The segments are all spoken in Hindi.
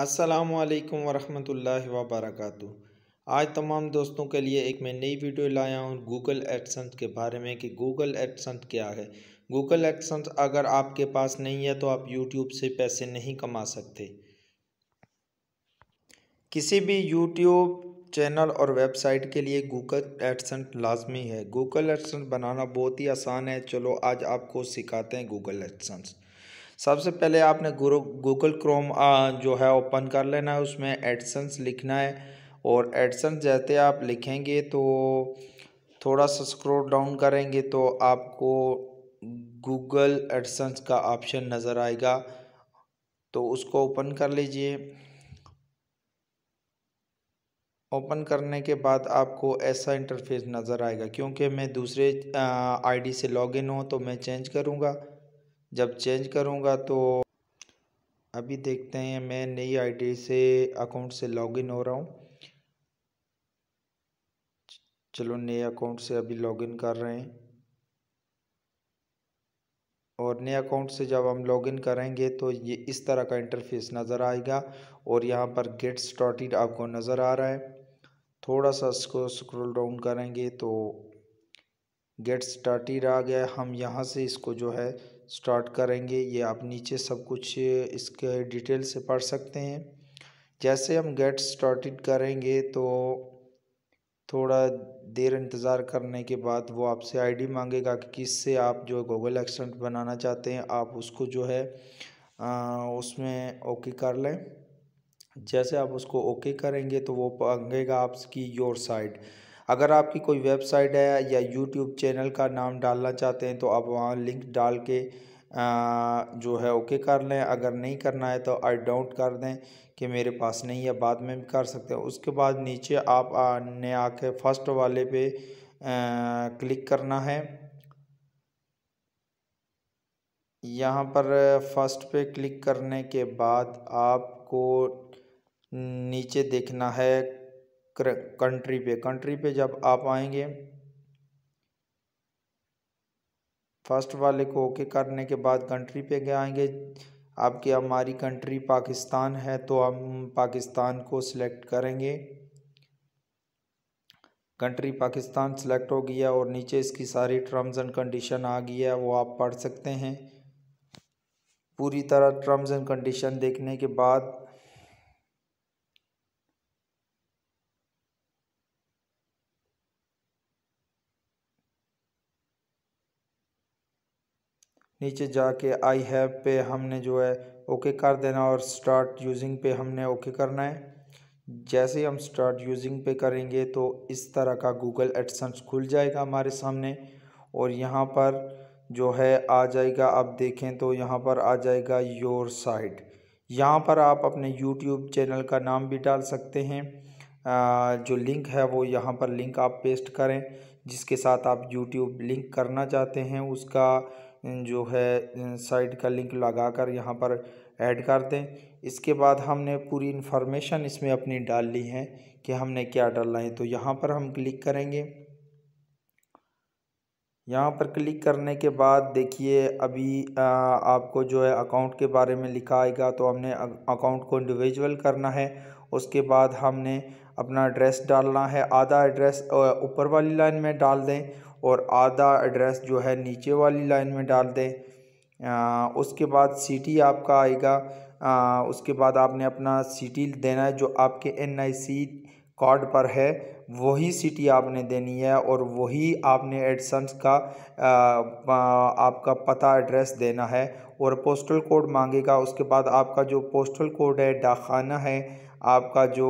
असलकम वरहमल वबरक आज तमाम दोस्तों के लिए एक मैं नई वीडियो लाया हूँ गूगल एडसंस के बारे में कि गूगल एडसंस क्या है गूगल एडसंस अगर आपके पास नहीं है तो आप यूट्यूब से पैसे नहीं कमा सकते किसी भी यूट्यूब चैनल और वेबसाइट के लिए गूगल एडसंस लाजमी है गूगल एडसेंस बनाना बहुत ही आसान है चलो आज आपको सिखाते हैं गूगल एडसंस सबसे पहले आपने गूगल क्रोम जो है ओपन कर लेना है उसमें एडसन्स लिखना है और एडसन्स जैसे आप लिखेंगे तो थोड़ा सा स्क्रोल डाउन करेंगे तो आपको गूगल एडसन्स का ऑप्शन नज़र आएगा तो उसको ओपन कर लीजिए ओपन करने के बाद आपको ऐसा इंटरफेस नज़र आएगा क्योंकि मैं दूसरे आईडी से लॉगिन हूँ तो मैं चेंज करूँगा जब चेंज करूँगा तो अभी देखते हैं मैं नई आईडी से अकाउंट से लॉगिन हो रहा हूँ चलो नए अकाउंट से अभी लॉगिन कर रहे हैं और नए अकाउंट से जब हम लॉगिन करेंगे तो ये इस तरह का इंटरफेस नज़र आएगा और यहाँ पर गेट स्टार्टेड आपको नज़र आ रहा है थोड़ा सा इसको स्क्रॉल डाउन करेंगे तो गेट स्टार्टेड आ गया हम यहाँ से इसको जो है स्टार्ट करेंगे ये आप नीचे सब कुछ इसके डिटेल से पढ़ सकते हैं जैसे हम गेट स्टार्टेड करेंगे तो थोड़ा देर इंतज़ार करने के बाद वो आपसे आईडी मांगेगा कि किससे आप जो गूगल एक्सेंट बनाना चाहते हैं आप उसको जो है आ, उसमें ओके कर लें जैसे आप उसको ओके करेंगे तो वो मांगेगा आपकी योर साइड अगर आपकी कोई वेबसाइट है या यूट्यूब चैनल का नाम डालना चाहते हैं तो आप वहाँ लिंक डाल के जो है ओके कर लें अगर नहीं करना है तो आई डाउट कर दें कि मेरे पास नहीं है बाद में भी कर सकते हैं उसके बाद नीचे आप ने आके फर्स्ट वाले पे क्लिक करना है यहाँ पर फर्स्ट पे क्लिक करने के बाद आपको नीचे देखना है कंट्री पे कंट्री पे जब आप आएंगे फर्स्ट वाले को ओके करने के बाद कंट्री पे गए आएंगे आपकी हमारी कंट्री पाकिस्तान है तो हम पाकिस्तान को सिलेक्ट करेंगे कंट्री पाकिस्तान सेलेक्ट हो गया और नीचे इसकी सारी टर्म्स एंड कंडीशन आ गया वो आप पढ़ सकते हैं पूरी तरह टर्म्स एंड कंडीशन देखने के बाद नीचे जाके आई हैव पे हमने जो है ओके कर देना और स्टार्ट यूजिंग पे हमने ओके करना है जैसे हम स्टार्ट यूजिंग पे करेंगे तो इस तरह का गूगल एडसन्स खुल जाएगा हमारे सामने और यहाँ पर जो है आ जाएगा आप देखें तो यहाँ पर आ जाएगा योर साइट यहाँ पर आप अपने यूट्यूब चैनल का नाम भी डाल सकते हैं जो लिंक है वो यहाँ पर लिंक आप पेस्ट करें जिसके साथ आप यूट्यूब लिंक करना चाहते हैं उसका जो है साइट का लिंक लगा कर यहाँ पर ऐड कर दें इसके बाद हमने पूरी इन्फॉर्मेशन इसमें अपनी डाल ली है कि हमने क्या डालना है तो यहाँ पर हम क्लिक करेंगे यहाँ पर क्लिक करने के बाद देखिए अभी आ, आपको जो है अकाउंट के बारे में लिखा आएगा तो हमने अकाउंट को इंडिविजुअल करना है उसके बाद हमने अपना एड्रेस डालना है आधा एड्रेस ऊपर वाली लाइन में डाल दें और आधा एड्रेस जो है नीचे वाली लाइन में डाल दें उसके बाद सिटी आपका आएगा आ, उसके बाद आपने अपना सिटी देना है जो आपके एनआईसी कार्ड पर है वही सिटी आपने देनी है और वही आपने एडसन्स का आ, आपका पता एड्रेस देना है और पोस्टल कोड मांगेगा उसके बाद आपका जो पोस्टल कोड है डाखाना है आपका जो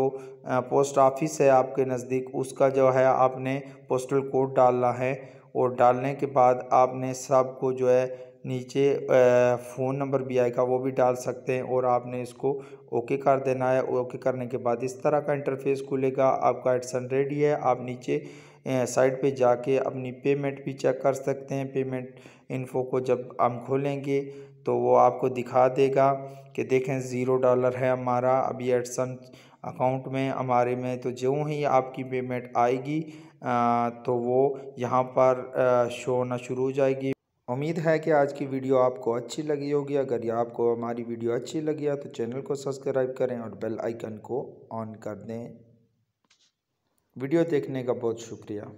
पोस्ट ऑफिस है आपके नज़दीक उसका जो है आपने पोस्टल कोड डालना है और डालने के बाद आपने सबको जो है नीचे फ़ोन नंबर भी आएगा वो भी डाल सकते हैं और आपने इसको ओके कर देना है ओके करने के बाद इस तरह का इंटरफेस खुलेगा आपका एडसन रेडी है आप नीचे साइट पे जाके अपनी पेमेंट भी चेक कर सकते हैं पेमेंट इन्फो को जब हम खोलेंगे तो वो आपको दिखा देगा कि देखें ज़ीरो डॉलर है हमारा अभी एडसन अकाउंट में हमारे में तो जो ही आपकी पेमेंट आएगी आ, तो वो यहाँ पर शो होना शुरू हो जाएगी उम्मीद है कि आज की वीडियो आपको अच्छी लगी होगी अगर ये आपको हमारी वीडियो अच्छी लगी है तो चैनल को सब्सक्राइब करें और बेल आइकन को ऑन कर दें वीडियो देखने का बहुत शुक्रिया